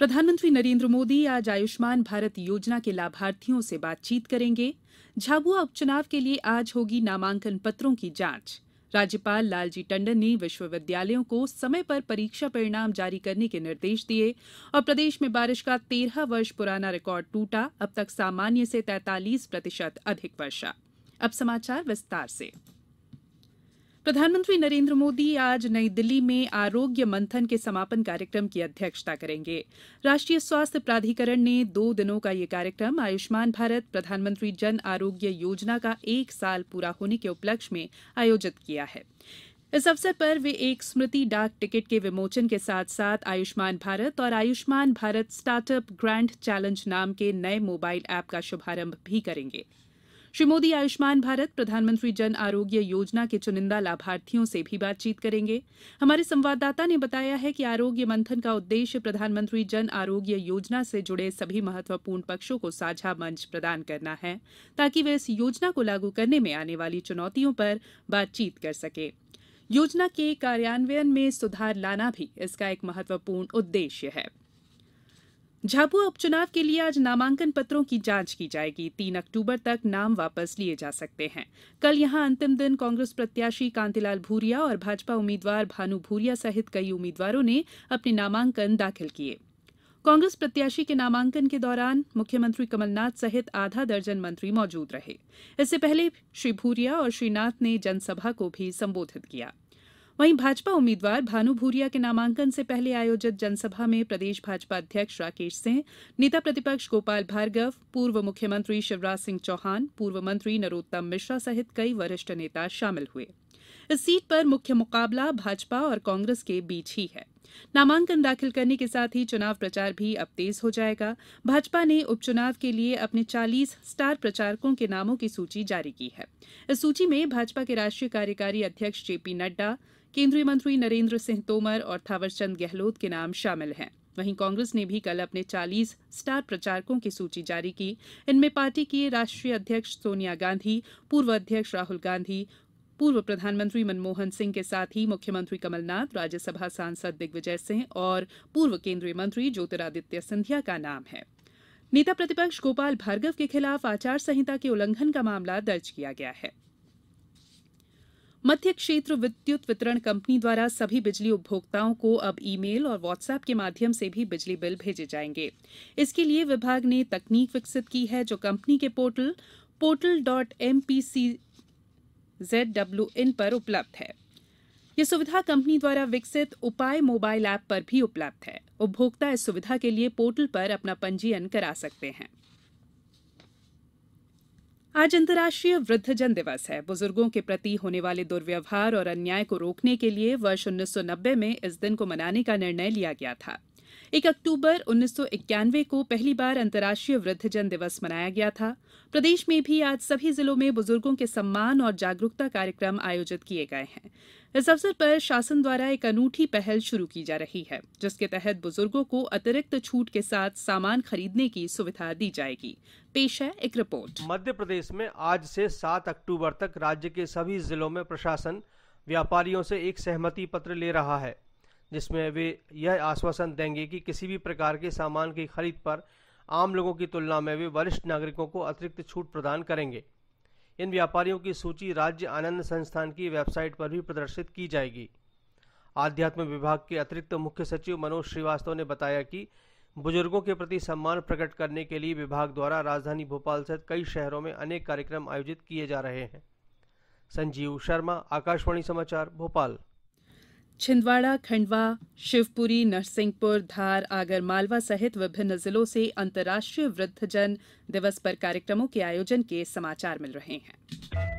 प्रधानमंत्री नरेन्द्र मोदी आज आयुष्मान भारत योजना के लाभार्थियों से बातचीत करेंगे झाबुआ उपचुनाव के लिए आज होगी नामांकन पत्रों की जांच राज्यपाल लालजी टंडन ने विश्वविद्यालयों को समय पर परीक्षा परिणाम जारी करने के निर्देश दिए और प्रदेश में बारिश का तेरह वर्ष पुराना रिकॉर्ड टूटा अब तक सामान्य से तैतालीस प्रतिशत अधिक वर्षा अब समाचार विस्तार से प्रधानमंत्री नरेन्द्र मोदी आज नई दिल्ली में आरोग्य मंथन के समापन कार्यक्रम की अध्यक्षता करेंगे राष्ट्रीय स्वास्थ्य प्राधिकरण ने दो दिनों का यह कार्यक्रम आयुष्मान भारत प्रधानमंत्री जन आरोग्य योजना का एक साल पूरा होने के उपलक्ष्य में आयोजित किया है इस अवसर पर वे एक स्मृति डाक टिकट के विमोचन के साथ साथ आयुष्मान भारत और Ayushman Bharat startup grand challenge नाम के नए मोबाइल ऐप का शुभारंभ भी करेंगे श्री मोदी आयुष्मान भारत प्रधानमंत्री जन आरोग्य योजना के चुनिंदा लाभार्थियों से भी बातचीत करेंगे हमारे संवाददाता ने बताया है कि आरोग्य मंथन का उद्देश्य प्रधानमंत्री जन आरोग्य योजना से जुड़े सभी महत्वपूर्ण पक्षों को साझा मंच प्रदान करना है ताकि वे इस योजना को लागू करने में आने वाली चुनौतियों पर बातचीत कर सकें योजना के कार्यान्वयन में सुधार लाना भी इसका एक महत्वपूर्ण उद्देश्य है झाबुआ उपचुनाव के लिए आज नामांकन पत्रों की जांच की जाएगी तीन अक्टूबर तक नाम वापस लिये जा सकते हैं कल यहां अंतिम दिन कांग्रेस प्रत्याशी कांतिलाल भूरिया और भाजपा उम्मीदवार भानु भूरिया सहित कई उम्मीदवारों ने अपने नामांकन दाखिल किये कांग्रेस प्रत्याशी के नामांकन के दौरान मुख्यमंत्री कमलनाथ सहित आधा दर्जन मंत्री मौजूद रहे इससे पहले श्री भूरिया और श्री नाथ ने जनसभा को भी संबोधित किया वहीं भाजपा उम्मीदवार भानु भूरिया के नामांकन से पहले आयोजित जनसभा में प्रदेश भाजपा अध्यक्ष राकेश सिंह नेता प्रतिपक्ष गोपाल भार्गव पूर्व मुख्यमंत्री शिवराज सिंह चौहान पूर्व मंत्री नरोत्तम मिश्रा सहित कई वरिष्ठ नेता शामिल हुए इस सीट पर मुख्य मुकाबला भाजपा और कांग्रेस के बीच ही है नामांकन दाखिल करने के साथ ही चुनाव प्रचार भी अब तेज हो जाएगा भाजपा ने उपचुनाव के लिए अपने चालीस स्टार प्रचारकों के नामों की सूची जारी की है इस सूची में भाजपा के राष्ट्रीय कार्यकारी अध्यक्ष जेपी नड्डा केंद्रीय मंत्री नरेंद्र सिंह तोमर और थावरचंद गहलोत के नाम शामिल हैं वहीं कांग्रेस ने भी कल अपने 40 स्टार प्रचारकों की सूची जारी की इनमें पार्टी की राष्ट्रीय अध्यक्ष सोनिया गांधी पूर्व अध्यक्ष राहुल गांधी पूर्व प्रधानमंत्री मनमोहन सिंह के साथ ही मुख्यमंत्री कमलनाथ राज्यसभा सांसद दिग्विजय सिंह और पूर्व केन्द्रीय मंत्री ज्योतिरादित्य सिंधिया का नाम है नेता प्रतिपक्ष गोपाल भार्गव के खिलाफ आचार संहिता के उल्लंघन का मामला दर्ज किया गया है मध्य क्षेत्र विद्युत वितरण कंपनी द्वारा सभी बिजली उपभोक्ताओं को अब ईमेल और व्हाट्सएप के माध्यम से भी बिजली बिल भेजे जाएंगे इसके लिए विभाग ने तकनीक विकसित की है जो कंपनी के portal portal dot M P C W in पर उपलब्ध है यह सुविधा कंपनी द्वारा विकसित उपाय मोबाइल ऐप पर भी उपलब्ध है उपभोक्ता इस सुविधा के लिए पोर्टल पर अपना पंजीयन करा सकते हैं आज अंतर्राष्ट्रीय वृद्धजन दिवस है बुजुर्गों के प्रति होने वाले दुर्व्यवहार और अन्याय को रोकने के लिए वर्ष 1990 में इस दिन को मनाने का निर्णय लिया गया था एक अक्टूबर उन्नीस सौ इक्यानवे को पहली बार अंतर्राष्ट्रीय वृद्धजन दिवस मनाया गया था प्रदेश में भी आज सभी जिलों में बुजुर्गों के सम्मान और जागरूकता कार्यक्रम आयोजित किए गए हैं इस अवसर पर शासन द्वारा एक अनूठी पहल शुरू की जा रही है जिसके तहत बुजुर्गों को अतिरिक्त छूट के साथ सामान खरीदने की सुविधा दी जाएगी पेश है एक रिपोर्ट मध्य प्रदेश में आज से 7 अक्टूबर तक राज्य के सभी जिलों में प्रशासन व्यापारियों से एक सहमति पत्र ले रहा है जिसमें वे यह आश्वासन देंगे कि किसी भी प्रकार के सामान की खरीद पर आम लोगों की तुलना में वे वरिष्ठ नागरिकों को अतिरिक्त छूट प्रदान करेंगे इन व्यापारियों की सूची राज्य आनंद संस्थान की वेबसाइट पर भी प्रदर्शित की जाएगी आध्यात्म विभाग के अतिरिक्त मुख्य सचिव मनोज श्रीवास्तव ने बताया कि बुजुर्गों के प्रति सम्मान प्रकट करने के लिए विभाग द्वारा राजधानी भोपाल सहित कई शहरों में अनेक कार्यक्रम आयोजित किए जा रहे हैं संजीव शर्मा आकाशवाणी समाचार भोपाल छिंदवाड़ा खंडवा शिवपुरी नरसिंहपुर धार आगरमालवा सहित विभिन्न जिलों से अंतर्राष्ट्रीय वृद्धजन दिवस पर कार्यक्रमों के आयोजन के समाचार मिल रहे हैं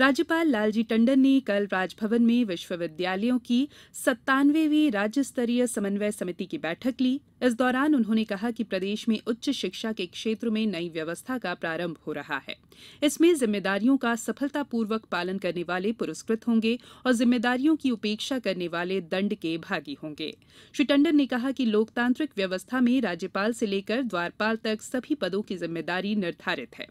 राज्यपाल लालजी टंडन ने कल राजभवन में विश्वविद्यालयों की सत्तानवेवीं राज्य स्तरीय समन्वय समिति की बैठक ली इस दौरान उन्होंने कहा कि प्रदेश में उच्च शिक्षा के क्षेत्र में नई व्यवस्था का प्रारंभ हो रहा है इसमें जिम्मेदारियों का सफलतापूर्वक पालन करने वाले पुरस्कृत होंगे और जिम्मेदारियों की उपेक्षा करने वाले दंड के भागी होंगे श्री टंडन ने कहा कि लोकतांत्रिक व्यवस्था में राज्यपाल से लेकर द्वारपाल तक सभी पदों की जिम्मेदारी निर्धारित है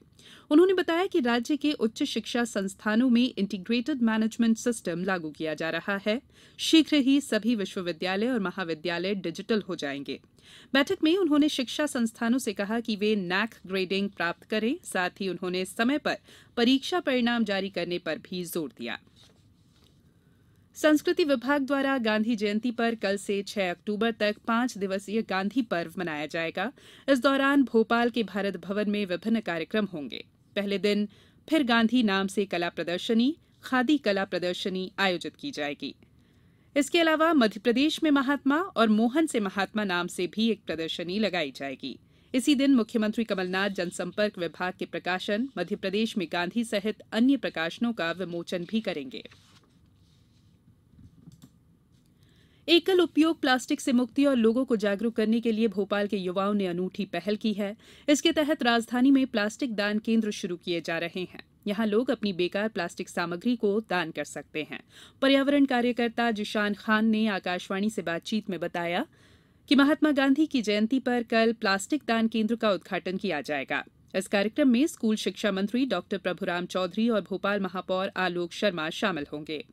उन्होंने बताया कि राज्य के उच्च शिक्षा संस्थानों में इंटीग्रेटेड मैनेजमेंट सिस्टम लागू किया जा रहा है शीघ्र ही सभी विश्वविद्यालय और महाविद्यालय डिजिटल हो जाएंगे बैठक में उन्होंने शिक्षा संस्थानों से कहा कि वे नैक ग्रेडिंग प्राप्त करें साथ ही उन्होंने समय पर परीक्षा परिणाम जारी करने पर भी जोर दिया संस्कृति विभाग द्वारा गांधी जयंती पर कल से छह अक्टूबर तक पांच दिवसीय गांधी पर्व मनाया जाएगा इस दौरान भोपाल के भारत भवन में विभिन्न कार्यक्रम होंगे पहले दिन फिर गांधी नाम से कला प्रदर्शनी खादी कला प्रदर्शनी आयोजित की जाएगी इसके अलावा मध्यप्रदेश में महात्मा और मोहन से महात्मा नाम से भी एक प्रदर्शनी लगाई जाएगी इसी दिन मुख्यमंत्री कमलनाथ जनसंपर्क विभाग के प्रकाशन मध्यप्रदेश में गांधी सहित अन्य प्रकाशनों का विमोचन भी करेंगे एकल उपयोग प्लास्टिक से मुक्ति और लोगों को जागरूक करने के लिए भोपाल के युवाओं ने अनूठी पहल की है इसके तहत राजधानी में प्लास्टिक दान केंद्र शुरू किए जा रहे हैं यहां लोग अपनी बेकार प्लास्टिक सामग्री को दान कर सकते हैं पर्यावरण कार्यकर्ता जिशान खान ने आकाशवाणी से बातचीत में बताया कि महात्मा गांधी की जयंती पर कल प्लास्टिक दान केंद्र का उद्घाटन किया जाएगा इस कार्यक्रम में स्कूल शिक्षा मंत्री डॉ प्रभुराम चौधरी और भोपाल महापौर आलोक शर्मा शामिल होंगे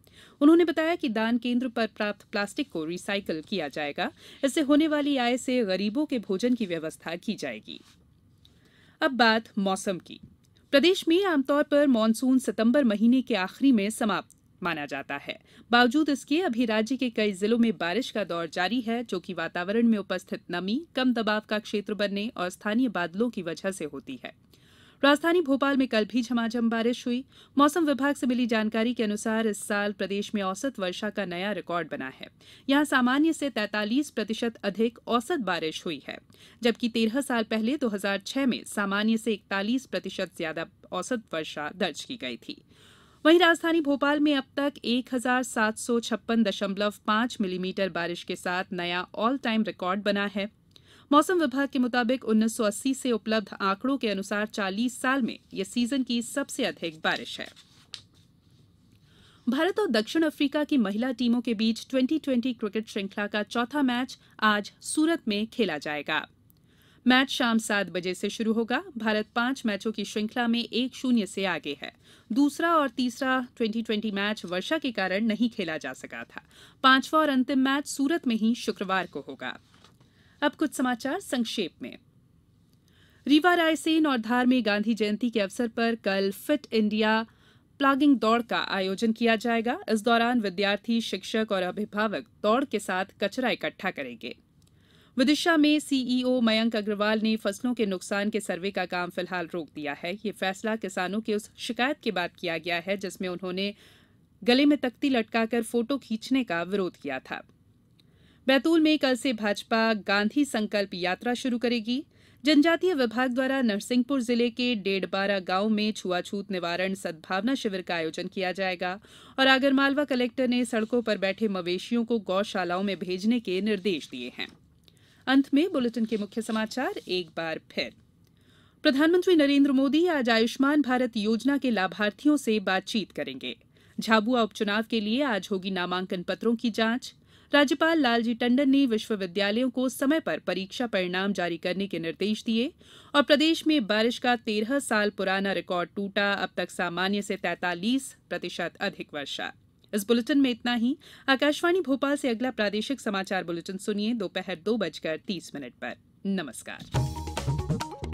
उन्होंने बताया कि दान केन्द्र पर प्राप्त प्लास्टिक को रिसाइकिल किया जाएगा इससे होने वाली आय से गरीबों के भोजन की व्यवस्था की जाएगी अब बात मौसम की प्रदेश में आमतौर पर मानसून सितंबर महीने के आखिरी में समाप्त माना जाता है बावजूद इसके अभी राज्य के कई जिलों में बारिश का दौर जारी है जो कि वातावरण में उपस्थित नमी कम दबाव का क्षेत्र बनने और स्थानीय बादलों की वजह से होती है राजधानी भोपाल में कल भी झमाझम बारिश हुई मौसम विभाग से मिली जानकारी के अनुसार इस साल प्रदेश में औसत वर्षा का नया रिकॉर्ड बना है यहां सामान्य से 43 प्रतिशत अधिक औसत बारिश हुई है जबकि 13 साल पहले 2006 में सामान्य से 41 प्रतिशत ज्यादा औसत वर्षा दर्ज की गई थी वहीं राजधानी भोपाल में अब तक एक हजार सात सौ छप्पन दशमलव पांच मिलीमीटर बारिश के साथ नया ऑल टाइम रिकॉर्ड बना है मौसम विभाग के मुताबिक 1980 से उपलब्ध आंकड़ों के अनुसार 40 साल में यह सीजन की सबसे अधिक बारिश है भारत और दक्षिण अफ्रीका की महिला टीमों के बीच 2020 क्रिकेट श्रृंखला का चौथा मैच आज सूरत में खेला जाएगा मैच शाम सात बजे से शुरू होगा भारत पांच मैचों की श्रृंखला में एक शून्य से आगे है दूसरा और तीसरा ट्वेंटी ट्वेंटी मैच वर्षा के कारण नहीं खेला जा सका था पांचवा और अंतिम मैच सूरत में ही शुक्रवार को होगा अब कुछ समाचार संक्षेप में रीवा रायसेन और धार में गांधी जयंती के अवसर पर कल फिट इंडिया प्लागिंग दौड़ का आयोजन किया जाएगा इस दौरान विद्यार्थी शिक्षक और अभिभावक दौड़ के साथ कचरा इकट्ठा करेंगे विदिशा में सीईओ e मयंक अग्रवाल ने फसलों के नुकसान के सर्वे का काम फिलहाल रोक दिया है यह फैसला किसानों की उस शिकायत के बाद किया गया है जिसमें उन्होंने गले में तख्ती लटकाकर फोटो खींचने का विरोध किया था बैतूल में कल से भाजपा गांधी संकल्प यात्रा शुरू करेगी जनजातीय विभाग द्वारा नरसिंहपुर जिले के डेढ़बारा गांव में छुआछूत निवारण सद्भावना शिविर का आयोजन किया जाएगा और आगरमालवा कलेक्टर ने सड़कों पर बैठे मवेशियों को गौशालाओं में भेजने के निर्देश दिए हैं अंत में बुलेटिन के मुख्य समाचार एक बार फिर प्रधानमंत्री नरेंद्र मोदी आज आयुष्मान भारत योजना के लाभार्थियों से बातचीत करेंगे झाबुआ उपचुनाव के लिए आज होगी नामांकन पत्रों की जांच राज्यपाल लालजी टंडन ने विश्वविद्यालयों को समय पर परीक्षा परिणाम जारी करने के निर्देश दिए और प्रदेश में बारिश का तेरह साल पुराना रिकॉर्ड टूटा अब तक सामान्य से तैतालीस प्रतिशत अधिक वर्षा इस बुलेटिन में इतना ही आकाशवाणी भोपाल से अगला प्रादेशिक समाचार बुलेटिन सुनिए दोपहर दो बजकर तीस मिनट पर नमस्कार